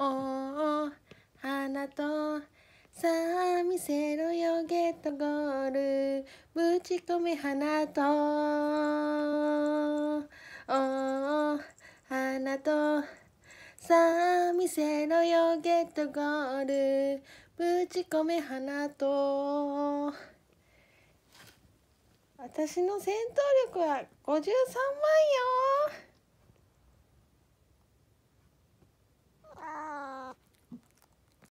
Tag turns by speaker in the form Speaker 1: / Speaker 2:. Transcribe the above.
Speaker 1: お花とさあ見せろよゲットゴールぶち込め花とお花とさあ見せろよゲットゴールぶち込め花と私の戦闘力は53万よ